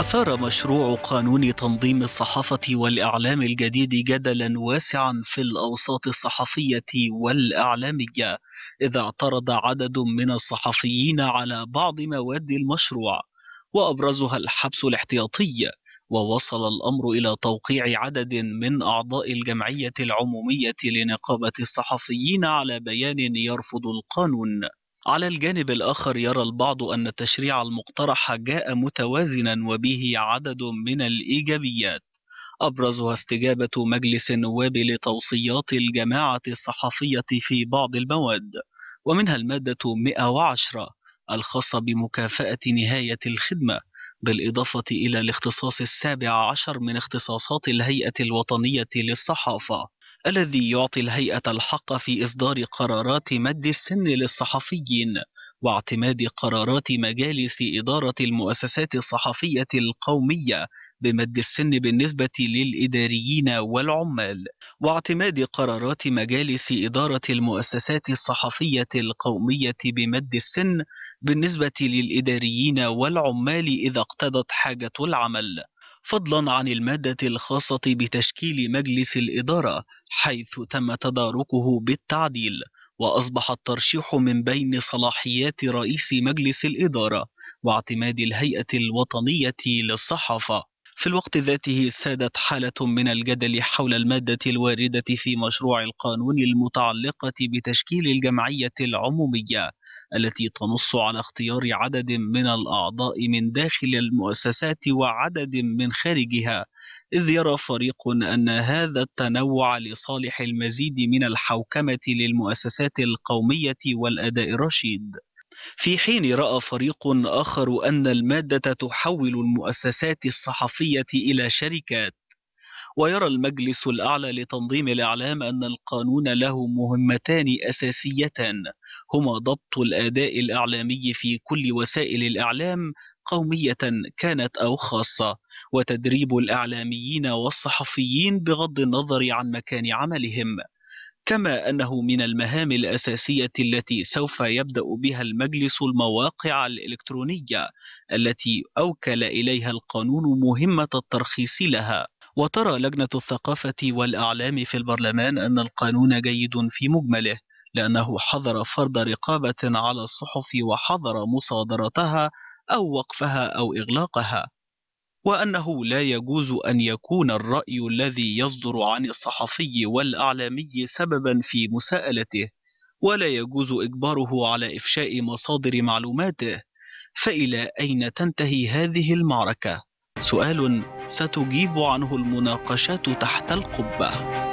أثار مشروع قانون تنظيم الصحافة والإعلام الجديد جدلا واسعا في الأوساط الصحفية والإعلامية، إذا اعترض عدد من الصحفيين على بعض مواد المشروع، وأبرزها الحبس الاحتياطي، ووصل الأمر إلى توقيع عدد من أعضاء الجمعية العمومية لنقابة الصحفيين على بيان يرفض القانون. على الجانب الآخر يرى البعض أن التشريع المقترح جاء متوازنا وبه عدد من الإيجابيات أبرزها استجابة مجلس النواب لتوصيات الجماعة الصحفية في بعض المواد ومنها المادة 110 الخاصة بمكافأة نهاية الخدمة بالإضافة إلى الاختصاص السابع عشر من اختصاصات الهيئة الوطنية للصحافة الذي يعطي الهيئة الحق في إصدار قرارات مد السن للصحفيين واعتماد قرارات مجالس إدارة المؤسسات الصحفية القومية بمد السن بالنسبة للإداريين والعمال واعتماد قرارات مجالس إدارة المؤسسات الصحفية القومية بمد السن بالنسبة للإداريين والعمال إذا اقتضت حاجة العمل فضلا عن المادة الخاصة بتشكيل مجلس الإدارة حيث تم تداركه بالتعديل وأصبح الترشيح من بين صلاحيات رئيس مجلس الإدارة واعتماد الهيئة الوطنية للصحافة في الوقت ذاته سادت حالة من الجدل حول المادة الواردة في مشروع القانون المتعلقة بتشكيل الجمعية العمومية التي تنص على اختيار عدد من الأعضاء من داخل المؤسسات وعدد من خارجها إذ يرى فريق أن هذا التنوع لصالح المزيد من الحوكمة للمؤسسات القومية والأداء الرشيد في حين راى فريق اخر ان الماده تحول المؤسسات الصحفيه الى شركات ويرى المجلس الاعلى لتنظيم الاعلام ان القانون له مهمتان اساسيتان هما ضبط الاداء الاعلامي في كل وسائل الاعلام قوميه كانت او خاصه وتدريب الاعلاميين والصحفيين بغض النظر عن مكان عملهم كما أنه من المهام الأساسية التي سوف يبدأ بها المجلس المواقع الإلكترونية التي أوكل إليها القانون مهمة الترخيص لها وترى لجنة الثقافة والأعلام في البرلمان أن القانون جيد في مجمله لأنه حظر فرض رقابة على الصحف وحظر مصادرتها أو وقفها أو إغلاقها وأنه لا يجوز أن يكون الرأي الذي يصدر عن الصحفي والأعلامي سببا في مساءلته ولا يجوز إجباره على إفشاء مصادر معلوماته فإلى أين تنتهي هذه المعركة؟ سؤال ستجيب عنه المناقشات تحت القبه